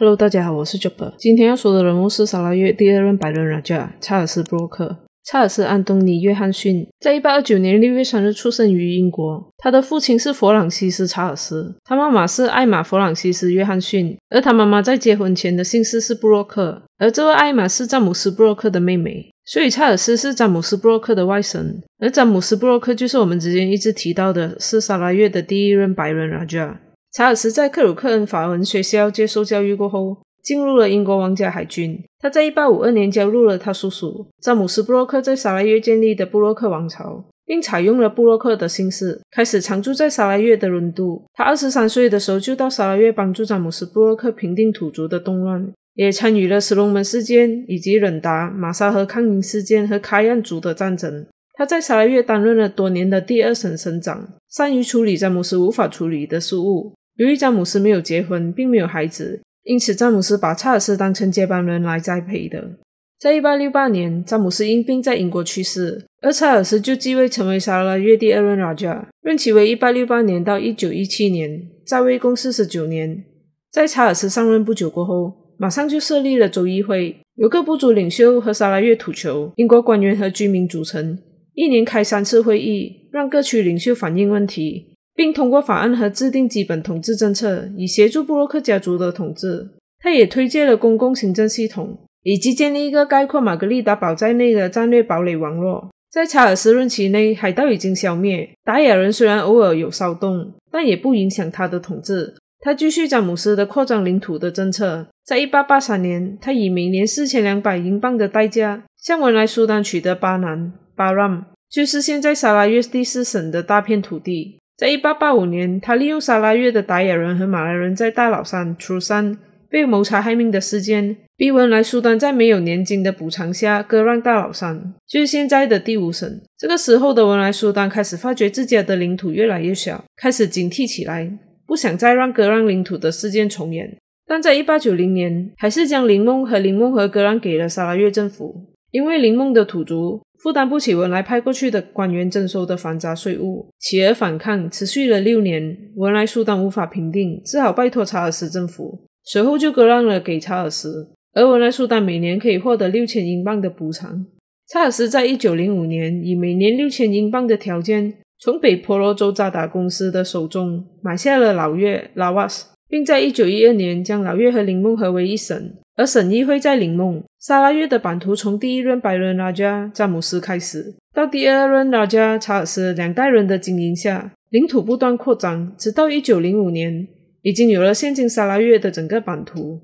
Hello，大家好，我是 j o s p e r 今天要说的人物是萨拉月第二任白人 Raja 查尔斯·布洛克，查尔斯·安东尼·约翰逊，在一八二九年六月三日出生于英国。他的父亲是弗朗西斯·查尔斯，他妈妈是艾玛·弗朗西斯·约翰逊，而他妈妈在结婚前的姓氏是布洛克，而这位艾玛是詹姆斯·布洛克的妹妹，所以查尔斯是詹姆斯·布洛克的外甥，而詹姆斯·布洛克就是我们之前一直提到的是萨拉月的第一任白人 Raja。查尔斯在克鲁克恩法文学校接受教育过后，进入了英国皇家海军。他在1852年加入了他叔叔詹姆斯·布洛克在萨拉越建立的布洛克王朝，并采用了布洛克的姓氏，开始常住在萨拉越的伦敦。他二十三岁的时候就到萨拉越帮助詹姆斯·布洛克平定土族的动乱，也参与了石龙门事件以及忍达、马萨和康宁事件和开案族的战争。他在萨拉越担任了多年的第二省省长，善于处理詹姆斯无法处理的事务。由于詹姆斯没有结婚，并没有孩子，因此詹姆斯把查尔斯当成接班人来栽培的。在1868年，詹姆斯因病在英国去世，而查尔斯就继位成为沙拉越第二任 r a j a 任期为1868年到1917年，在位共49年。在查尔斯上任不久过后，马上就设立了州议会，由各部族领袖和沙拉越土球、英国官员和居民组成，一年开三次会议，让各区领袖反映问题。并通过法案和制定基本统治政策，以协助布洛克家族的统治。他也推介了公共行政系统，以及建立一个概括马格利达堡在内的战略堡垒网络。在查尔斯任期内，海盗已经消灭，达雅人虽然偶尔有骚动，但也不影响他的统治。他继续詹姆斯的扩张领土的政策。在一八八三年，他以每年四千两百英镑的代价，向文莱苏丹取得巴南巴让，就是现在沙拉越第四省的大片土地。在1885年，他利用撒拉越的达雅人和马来人在大老山出山被谋杀害命的事件，逼文莱苏丹在没有年金的补偿下割让大老山（就是现在的第五省）。这个时候的文莱苏丹开始发觉自家的领土越来越小，开始警惕起来，不想再让割让领土的事件重演。但在1890年，还是将林梦和林梦和割让给了撒拉越政府，因为林梦的土著。负担不起文莱派过去的官员征收的繁杂税务，起而反抗，持续了六年。文莱苏丹无法平定，只好拜托查尔斯政府，随后就割让了给查尔斯。而文莱苏丹每年可以获得六千英镑的补偿。查尔斯在一九零五年以每年六千英镑的条件，从北婆罗洲扎达公司的手中买下了老越拉瓦斯。并在一九一二年将老月和灵梦合为一省，而省议会在灵梦。沙拉越的版图从第一任白人拉加詹姆斯开始，到第二任拉加查尔斯两代人的经营下，领土不断扩张，直到一九零五年，已经有了现今沙拉越的整个版图。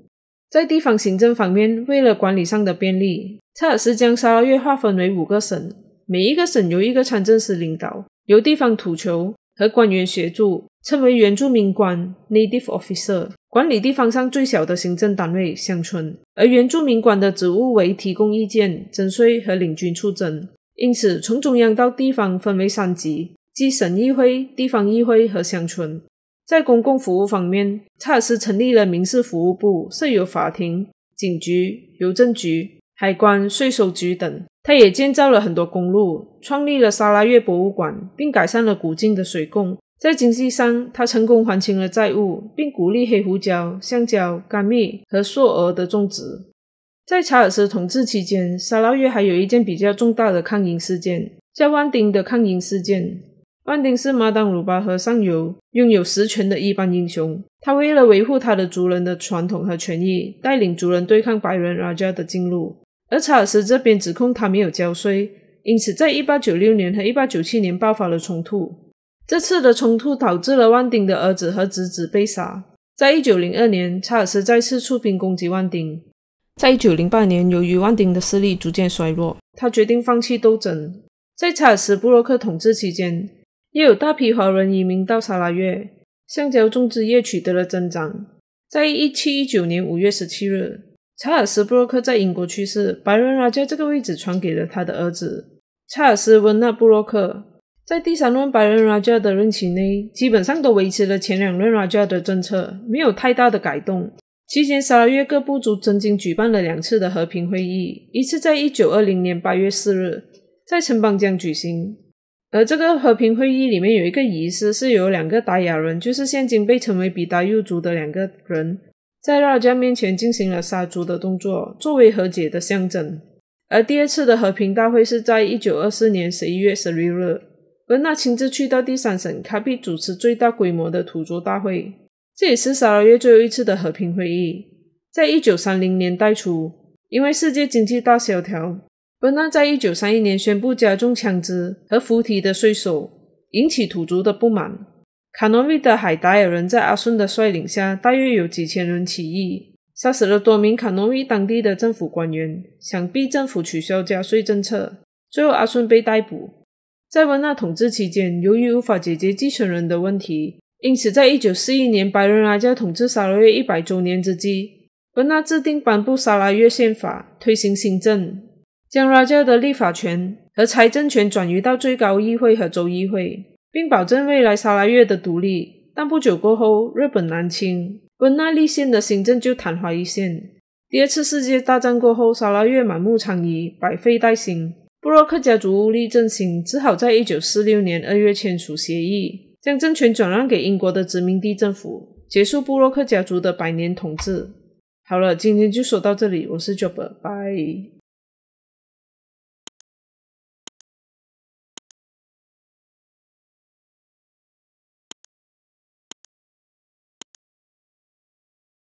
在地方行政方面，为了管理上的便利，查尔斯将沙拉月划分为五个省，每一个省由一个参政司领导，由地方土球和官员协助称为原住民官 （Native Officer） 管理地方上最小的行政单位——乡村。而原住民官的职务为提供意见、征税和领军出征。因此，从中央到地方分为三级，即省议会、地方议会和乡村。在公共服务方面，查尔斯成立了民事服务部，设有法庭、警局、邮政局。海关、税收局等，他也建造了很多公路，创立了沙拉越博物馆，并改善了古晋的水供。在经济上，他成功还清了债务，并鼓励黑胡椒、橡胶、甘蜜和硕鹅的种植。在查尔斯统治期间，沙拉越还有一件比较重大的抗英事件——在万丁的抗英事件。万丁是马当鲁巴河上游拥有实权的一般英雄，他为了维护他的族人的传统和权益，带领族人对抗白人 r a j a 的进入。而查尔斯这边指控他没有交税，因此在1896年和1897年爆发了冲突。这次的冲突导致了万丁的儿子和侄子被杀。在1902年，查尔斯再次出兵攻击万丁。在1908年，由于万丁的势力逐渐衰落，他决定放弃斗争。在查尔斯·布洛克统治期间，又有大批华人移民到沙拉越，橡胶种植业取得了增长。在1719年5月17日。查尔斯·布洛克在英国去世，白人拉 a 这个位置传给了他的儿子查尔斯·温纳·布洛克。在第三轮白人拉加的任期内，基本上都维持了前两轮拉加的政策，没有太大的改动。期间，萨拉月各部族曾经举办了两次的和平会议，一次在一九二零年八月四日，在城邦江举行。而这个和平会议里面有一个仪式，是由两个达雅人，就是现今被称为比达肉族的两个人。在纳家面前进行了杀猪的动作，作为和解的象征。而第二次的和平大会是在1924年11月1六日，本纳亲自去到第三省，卡比主持最大规模的土著大会。这也是萨尔月最后一次的和平会议。在一九三零年代初，因为世界经济大萧条，本纳在一九三一年宣布加重枪支和扶梯的税收，引起土著的不满。卡诺维的海达尔人在阿顺的率领下，大约有几千人起义，杀死了多名卡诺维当地的政府官员，想必政府取消加税政策。最后，阿顺被逮捕。在温纳统治期间，由于无法解决继承人的问题，因此在一九四一年，白人拉教统治沙拉热一百周年之际，温纳制定颁布沙拉热宪法，推行新政，将拉教的立法权和财政权转移到最高议会和州议会。并保证未来沙拉越的独立，但不久过后，日本南侵，温纳立县的新政就昙花一现。第二次世界大战过后，沙拉越满目疮痍，百废待兴，布洛克家族无力振兴，只好在一九四六年二月签署协议，将政权转让给英国的殖民地政府，结束布洛克家族的百年统治。好了，今天就说到这里，我是 Job，拜。